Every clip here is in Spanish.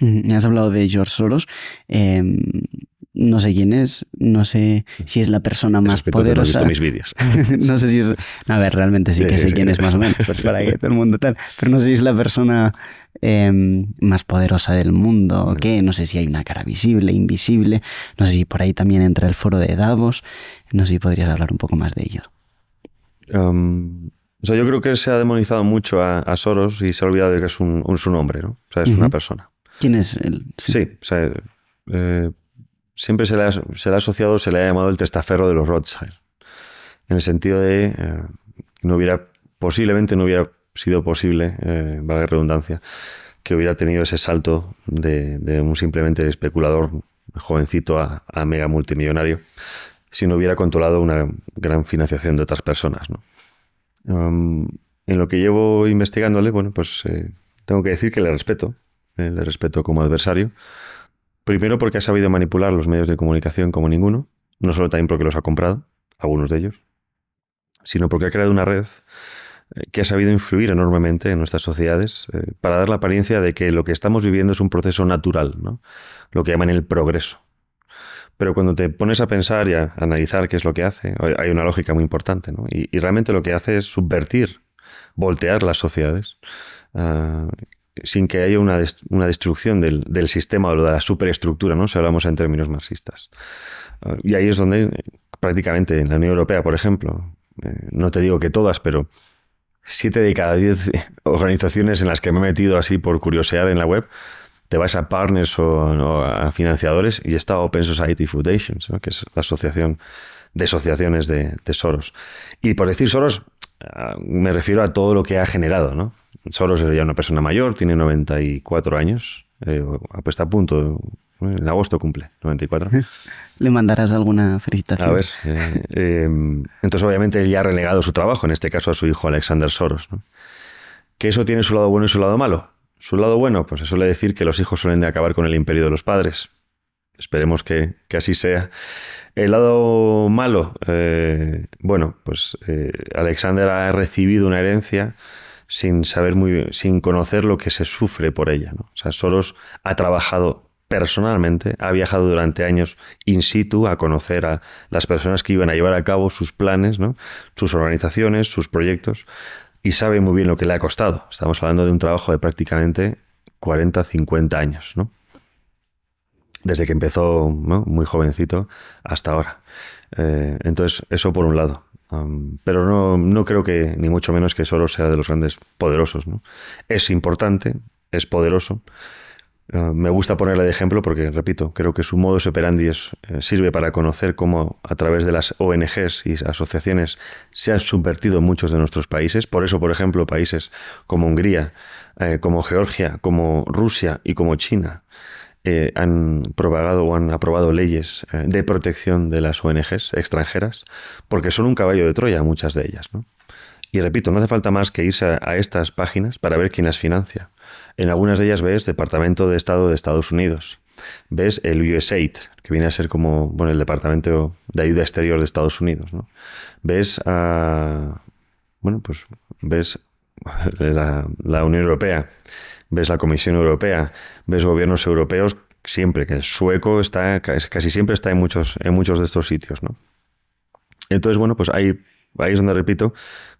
Mm, has hablado de George Soros. Em, no sé quién es, no sé si es la persona más poderosa. No, sé si es. A ver, realmente sí, que sé quién es más o menos, pues para que el mundo tal. Pero no sé si es la persona em, más poderosa del mundo o mm. qué. No sé si hay una cara visible, invisible. No sé si por ahí también entra el foro de Davos. No sé si podrías hablar un poco más de ello. Em, o sea, yo creo que se ha demonizado mucho a, Soros y se ha olvidado de que es un, su nombre, ¿no? O sea, es una persona. ¿Quién es él? Sí, eh, siempre se le, ha, asociado, se le ha llamado el testaferro de los Rothschild. En el sentido de que eh, no hubiera, posiblemente no hubiera sido posible, eh, valga redundancia, que hubiera tenido ese salto de, un simplemente especulador jovencito a, mega multimillonario si no hubiera controlado una gran financiación de otras personas. en lo que llevo investigándole, bueno, pues eh, tengo que decir que le respeto. Eh, le respeto como adversario. Primero porque ha sabido manipular los medios de comunicación como ninguno, no solo también porque los ha comprado, algunos de ellos, sino porque ha creado una red eh, que ha sabido influir enormemente en nuestras sociedades eh, para dar la apariencia de que lo que estamos viviendo es un proceso natural, lo que llaman el progreso. Pero cuando te pones a pensar y a analizar qué es lo que hace, hay una lógica muy importante. Y, realmente lo que hace es subvertir, voltear las sociedades, ah, sin que haya una, destrucción del, sistema o de la superestructura, ¿no? si hablamos en términos marxistas. Ah, y ahí es donde prácticamente en la Unión Europea, por ejemplo, eh, no te digo que todas, pero siete de cada diez organizaciones en las que me he metido así por curiosidad en la web, te vas a partners o, a financiadores y está Open Society Foundations, que es la asociación de asociaciones de, de Soros. Y por decir Soros, ah, me refiero a todo lo que ha generado, ¿no? Soros es ya una persona mayor, tiene 94 años, eh, a punto, eh, en agosto cumple 94. Le mandarás alguna felicitación. A ver, eh, em, entonces obviamente él ya ha relegado su trabajo, en este caso a su hijo Alexander Soros. ¿Qué Que eso tiene su lado bueno y su lado malo. Su lado bueno, pues se suele decir que los hijos suelen de acabar con el imperio de los padres. Esperemos que, que así sea. El lado malo, eh, bueno, pues Alexander ha recibido una herencia sin saber muy sin conocer lo que se sufre por ella. ¿no? O sea, Soros ha trabajado personalmente, ha viajado durante años in situ a conocer a las personas que iban a llevar a cabo sus planes, sus organizaciones, sus proyectos, y sabe muy bien lo que le ha costado. Estamos hablando de un trabajo de prácticamente 40, 50 años, ¿no? desde que empezó ¿no? muy jovencito hasta ahora. Eh, entonces, eso por un lado pero no, creo que, ni mucho menos, que Soros sea de los grandes poderosos. Es importante, es poderoso. me gusta ponerle de ejemplo porque, repito, creo que su modus operandi eh, sirve para conocer cómo a través de las ONGs y asociaciones se han subvertido muchos de nuestros países. Por eso, por ejemplo, países como Hungría, eh, como Georgia, como Rusia y como China eh, han propagado o han aprobado leyes eh, de protección de las ONGs extranjeras, porque son un caballo de Troya muchas de ellas. Y repito, no hace falta más que irse a, estas páginas para ver quién las financia. En algunas de ellas ves Departamento de Estado de Estados Unidos, ves el USAID, que viene a ser como bueno, el Departamento de Ayuda Exterior de Estados Unidos, ves a... bueno, pues ves la Unión Europea, ves la Comisión Europea, ves gobiernos europeos, siempre, que el sueco está, casi siempre está en muchos, en muchos de estos sitios, ¿no? Entonces, bueno, pues ahí, ahí es donde repito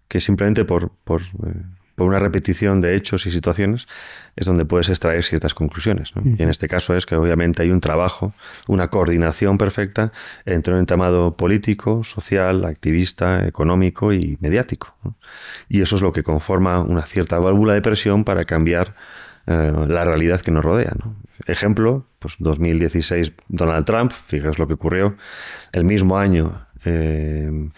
que simplemente por, por eh, por una repetición de hechos y situaciones, es donde puedes extraer ciertas conclusiones. Y en este caso es que obviamente hay un trabajo, una coordinación perfecta entre un entramado político, social, activista, económico y mediático. Y eso es lo que conforma una cierta válvula de presión para cambiar eh, la realidad que nos rodea. Ejemplo, pues 2016 Donald Trump, fijaos lo que ocurrió, el mismo año eh,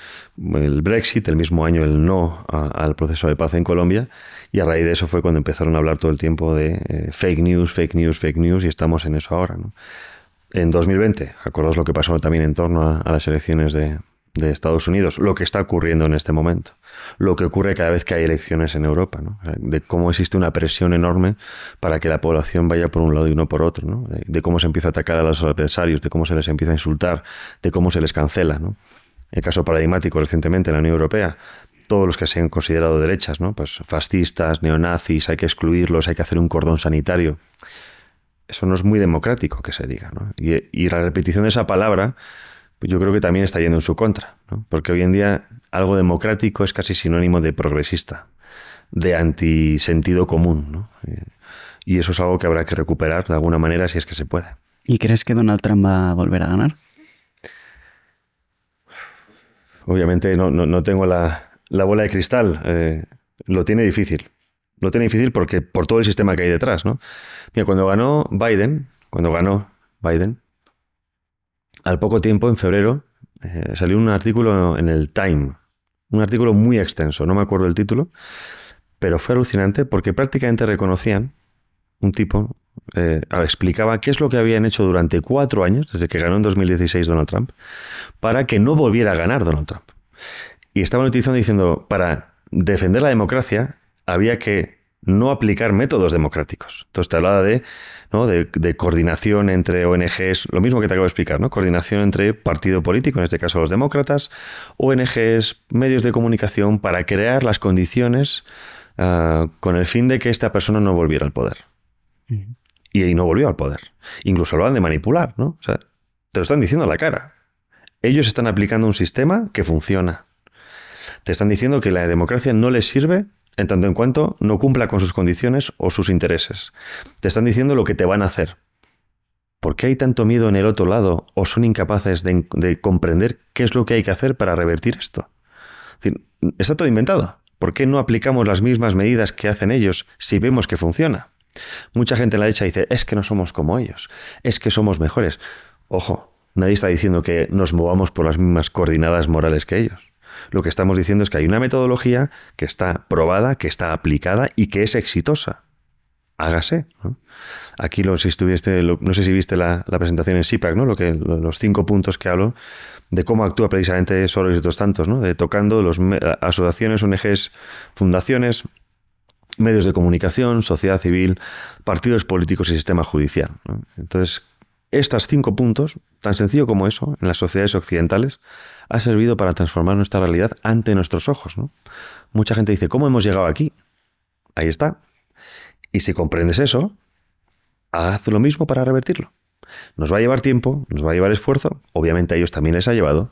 el Brexit, el mismo año el no al proceso de paz en Colombia, y a raíz de eso fue cuando empezaron a hablar todo el tiempo de eh, fake news, fake news, fake news, y estamos en eso ahora. En 2020, acordaos lo que pasó también en torno a las elecciones de, de Estados Unidos, lo que está ocurriendo en este momento, lo que ocurre cada vez que hay elecciones en Europa, de cómo existe una presión enorme para que la población vaya por un lado y no por otro, de, cómo se empieza a atacar a los adversarios, de cómo se les empieza a insultar, de cómo se les cancela. ¿no? El caso paradigmático recientemente en la Unión Europea, todos los que se han considerado derechas, ¿no? pues fascistas, neonazis, hay que excluirlos, hay que hacer un cordón sanitario. Eso no es muy democrático que se diga. y la repetición de esa palabra pues yo creo que también está yendo en su contra, ¿no? porque hoy en día algo democrático es casi sinónimo de progresista, de antisentido común. ¿no? Eh, y eso es algo que habrá que recuperar de alguna manera si es que se puede. ¿Y crees que Donald Trump va a volver a ganar? Obviamente no, tengo la, bola de cristal. Eh, lo tiene difícil. Lo tiene difícil porque por todo el sistema que hay detrás, ¿no? Mira, cuando ganó Biden, cuando ganó Biden, al poco tiempo, en febrero, eh, salió un artículo en el Time, un artículo muy extenso, no me acuerdo el título, pero fue alucinante porque prácticamente reconocían, un tipo eh, explicaba qué es lo que habían hecho durante cuatro años, desde que ganó en 2016 Donald Trump, para que no volviera a ganar Donald Trump. Y estaban utilizando diciendo, para defender la democracia había que no aplicar métodos democráticos. Entonces te hablaba de, ¿no? de, coordinación entre ONGs, lo mismo que te acabo de explicar, ¿no? coordinación entre partido político, en este caso los demócratas, ONGs, medios de comunicación, para crear las condiciones ah, con el fin de que esta persona no volviera al poder. y, no volvió al poder. Incluso lo han de manipular, ¿no? O sea, te lo están diciendo a la cara. Ellos están aplicando un sistema que funciona. Te están diciendo que la democracia no les sirve en tanto en cuanto no cumpla con sus condiciones o sus intereses. Te están diciendo lo que te van a hacer. ¿Por qué hay tanto miedo en el otro lado o son incapaces de, comprender qué es lo que hay que hacer para revertir esto? está todo inventado. ¿Por qué no aplicamos las mismas medidas que hacen ellos si vemos que funciona? Mucha gente en la derecha dice, es que no somos como ellos, es que somos mejores. Ojo, nadie está diciendo que nos movamos por las mismas coordinadas morales que ellos. Lo que estamos diciendo es que hay una metodología que está probada, que está aplicada y que es exitosa. Hágase. Aquí, si estuviste, no sé si viste la, presentación en SIPAC, ¿no? Lo que, los cinco puntos que hablo de cómo actúa precisamente Soros y otros tantos, de tocando las asociaciones, ONGs, fundaciones, medios de comunicación, sociedad civil, partidos políticos y sistema judicial. Entonces, estos cinco puntos, tan sencillo como eso, en las sociedades occidentales, ha servido para transformar nuestra realidad ante nuestros ojos. Mucha gente dice, ¿cómo hemos llegado aquí? Ahí está. Y si comprendes eso, haz lo mismo para revertirlo. Nos va a llevar tiempo, nos va a llevar esfuerzo, obviamente a ellos también les ha llevado,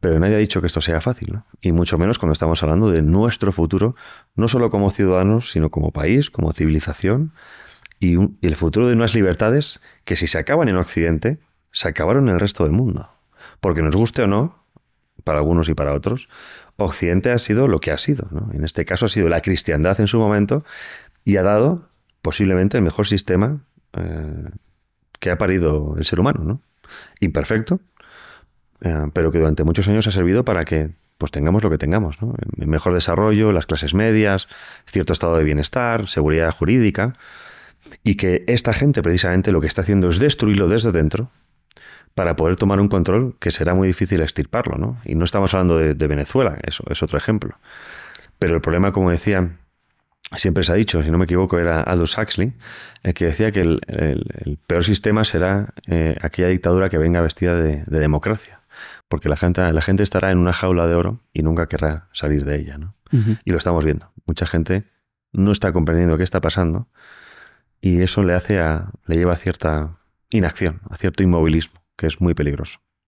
pero nadie ha dicho que esto sea fácil, y mucho menos cuando estamos hablando de nuestro futuro, no solo como ciudadanos, sino como país, como civilización, y, el futuro de unas libertades que si se acaban en Occidente, se acabaron en el resto del mundo. Porque nos guste o no, para algunos y para otros, Occidente ha sido lo que ha sido. En este caso ha sido la cristiandad en su momento y ha dado posiblemente el mejor sistema eh, que ha parido el ser humano. ¿no? Imperfecto, eh, pero que durante muchos años ha servido para que pues tengamos lo que tengamos, ¿no? mejor desarrollo, las clases medias, cierto estado de bienestar, seguridad jurídica. Y que esta gente precisamente lo que está haciendo es destruirlo desde dentro para poder tomar un control que será muy difícil extirparlo, Y no estamos hablando de, Venezuela, eso es otro ejemplo. Pero el problema, como decía, siempre se ha dicho, si no me equivoco, era Aldous Huxley, eh, que decía que el, peor sistema será eh, aquella dictadura que venga vestida de, democracia. Porque la gente, estará en una jaula de oro y nunca querrá salir de ella, Y lo estamos viendo. Mucha gente no está comprendiendo qué está pasando y eso le hace le lleva a cierta inacción, a cierto inmovilismo, que es muy peligroso.